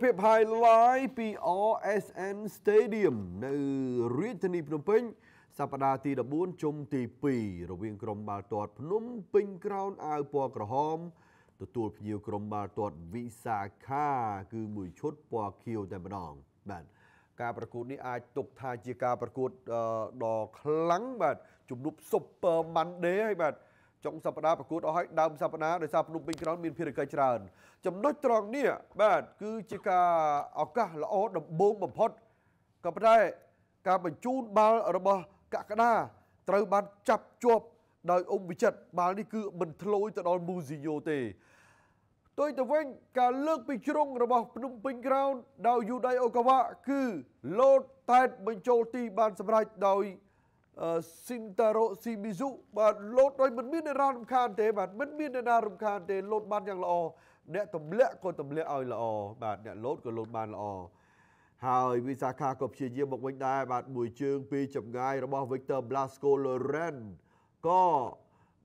ភាព highlight ពី RSN Stadium នៅរាជធានីភ្នំពេញសប្តាហ៍ទី14ជុំទី2រវាងក្រុមបាល់ទាត់ ភ្នំពេញក្រោនអាវពណ៌ក្រហម ទទួល ភ្ញៀវក្រុមបាល់ទាត់វិសាខា គឺមួយឈុតពណ៌ខៀវតែម្ដងបាទការប្រកួតនេះអាចទុកថាជាការប្រកួតដ៏ខ្លាំងបាទជំនួប Super Monday ហើយបាទចុងសប្តាហ៍ប្រកួតអស់ហើយដើមសប្តាហ៍ដោយសារភ្នំពេញក្រោនមានភារកិច្ចច្រើនចំណុចត្រង់នេះបាទគឺជាការឱកាសល្អដំបូងបំផុតក៏ប៉ុន្តែ ការបញ្ជូនបាល់របស់កកដាត្រូវបានចាប់ជាប់ដោយអ៊ុំវិចិត្របាល់នេះគឺមិនធ្លោយទៅដល់មូស៊ីញ៉ូទេទុយទៅវិញការលើកពីជ្រុងរបស់ភ្នំពេញក្រោនដោយយូដៃអូកាវ៉ាគឺលោតតែតបញ្ចូលទីបានសម្រេចដោយ Sintaro Shimizu បាទលោតដោយមិនមានអ្នករំខានទេបាទមិនមានអ្នកណារំខានទេលោតបានយ៉ាងល្អអ្នកទម្លាក់ក៏ទម្លាក់ឲ្យ ល្អ បាទអ្នកលោតក៏លោតបានល្អហើយវិសាខាក៏ព្យាយាមមកវិញដែរបាទមួយជើងពីចម្ងាយរបស់ Victor Blasco Loren ក៏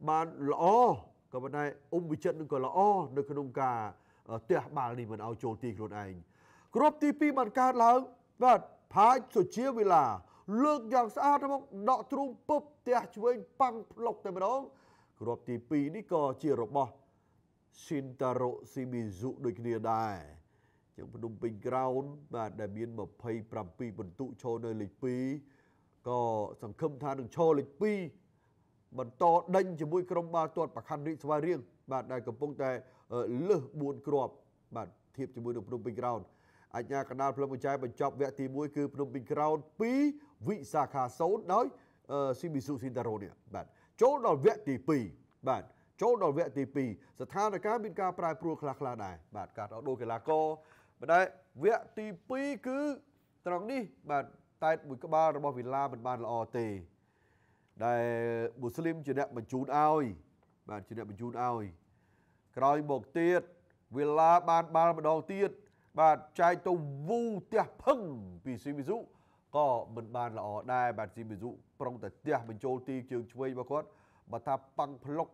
បានល្អក៏ប៉ុន្តែអ៊ុំវិចិត្រនឹងក៏ល្អនៅក្នុងការទះបាល់នេះមិនឲ្យចូលទីខ្លួនឯងគ្រាប់ទី2បានកើតឡើងបាទផាចសុជាវិឡាលើកយ៉ាងស្អាតទៅមុខដកទ្រូងពុបផ្ទះឆ្វេងប៉ាំងផ្លុកតែម្ដងគ្រាប់ទី2នេះក៏ជារបស់ Shintaro Shimizu ដូចគ្នាដែរជាងភ្នំពេញក្រោន បាទដែលមាន27ពិន្ទុឈរនៅលេខ2ក៏សង្ឃឹមថានឹងឈរលេខ2បន្តដេញជាមួយក្រុមបាល់ទាត់ប្រខណ្ឌរីកស្វាយរៀងបាទដែលកំពុងតែលើស4គ្រាប់បាទធៀបជាមួយនឹងភ្នំពេញក្រោនអញ្ញាកណាលភ្លឹងបញ្ចាយបញ្ចប់វគ្គទី1គឺភ្នំពេញក្រោន2វិសាខា0ដោយស៊ីមីស៊ូស៊ីនតារ៉ូនេះបាទចូលដល់វគ្គទី2បាទចូលដល់វគ្គទី2ស្ថានភាពមានការប្រែប្រួលខ្លះៗដែរបាទការដោះដូរកីឡាករប៉ុន្តែវគ្គទី2គឺត្រង់នេះបាទតែតមួយក្បាលរបស់វីឡាមិនបានល្អទេដែលមូស្លីមជាអ្នកបញ្ជូនឲ្យបាទជាអ្នកបញ្ជូនឲ្យក្រោយមកទៀតវីឡាបានបាល់ម្ដងទៀតបាទចែកទៅវូផ្ទះភឹងពីស៊ីមីស៊ូក៏មិនបានល្អដែរបាទស៊ីមីស៊ូប្រុងតែផ្ទះបញ្ចូលទីជើងឆ្វេងរបស់គាត់បើថាប៉ាំងផ្លុក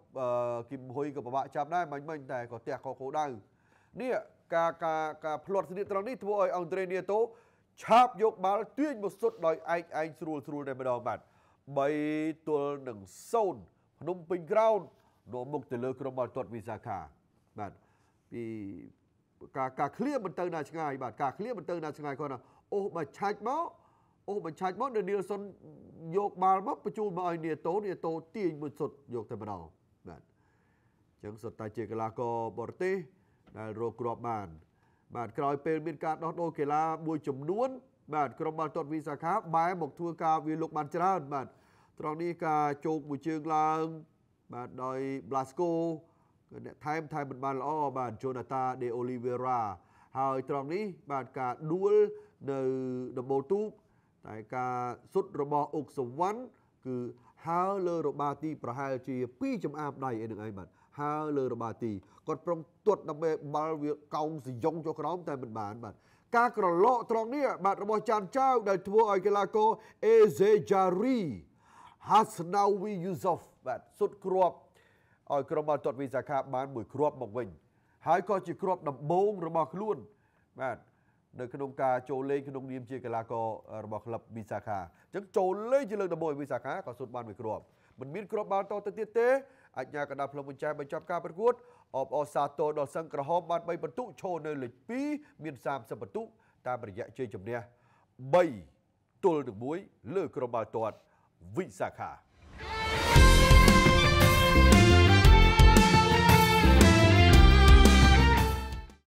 គីមហ៊ុយក៏ពិបាកចាប់ដែរមិនមិន តែក៏ផ្ទះក៏គោដៅនេះការការការផ្លត់ស្នៀតត្រង់នេះធ្វើឲ្យអង់ត្រេនីតូឆាបយកបាល់ទាញមកសុទ្ធដោយឯងឯងស្រួលស្រួលតែម្ដងបាទ3ទល់នឹង0ភ្នំពេញក្រោននាំមុខទៅលើ ក្រុមបាល់ទាត់វិសាខាបាទពីការការឃ្លៀបន្ទៅណាឆ្ងាយបាទការឃ្លៀបន្ទៅណាឆ្ងាយគាត់ណាអូបើឆាច់មកអូបើឆាច់មកដេនីលសុនយកបាល់មកបញ្ជូនមកឲ្យនីតូនីតូទាញមួយសុតយកតែម្ដងបាទអញ្ចឹងសុទ្ធតែជាកីឡាករបរទេសដែលរកគ្រាប់បាន បាទក្រោយពេលមានការដោះដូរកីឡាមួយចំនួនបាទក្រុមបាល់ទាត់វិសាខា បែរមកធ្វើការវាលុកបានច្រើនបាទត្រង់នេះការជោគមួយជើងឡើងបាទដោយ Blasco អ្នកថែមថែមមិនបានល្អបាទ Jonathan De Oliveira ហើយត្រង់នេះបាទការដួលនៅដំបូលទូកតែការសុទ្ធរបស់អុកសវណ្ណគឺហើរលើរបាទី ប្រហែលជា2ចំអាបដៃអីនឹងឯងបាទហើរលើរបាទីគាត់ប្រុងទាត់ដើម្បីបាល់វាកោងសយងចុះក្រោមតែមិនបានបាទការក្រឡកត្រង់នេះបាទរបស់ចានចៅដែលធ្វើឲ្យកីឡាករអេសេជារីហាសណាវីយូសូហ្វបាទសុទ្ធគ្រាប់ឲ្យក្រុមបាល់ទាត់វិសាខាបាន មួយគ្រាប់មកវិញ ហើយក៏ជាគ្រាប់ដំបូងរបស់ខ្លួនបាទនៅក្នុងការចូលលេងក្នុងនាមជាកីឡាកររបស់ក្លឹបវិសាខាអញ្ចឹងចូលលេងជាលើកដំបូងវិសាខាក៏សុទ្ធបានមួយគ្រាប់មិនមានគ្រាប់បាល់តទៅទៀតទេអញ្ញាកណ្ដាលភ្លុំបញ្ចែបញ្ចប់ការប្រកួតអបអសាទរដល់សឹងក្រហមបាន3ពិន្ទុឈរនៅលេខ2មាន30ពិន្ទុតាមរយៈជ័យជំនះ3ទល់នឹង1លើក្រុមបាល់ទាត់វិសាខា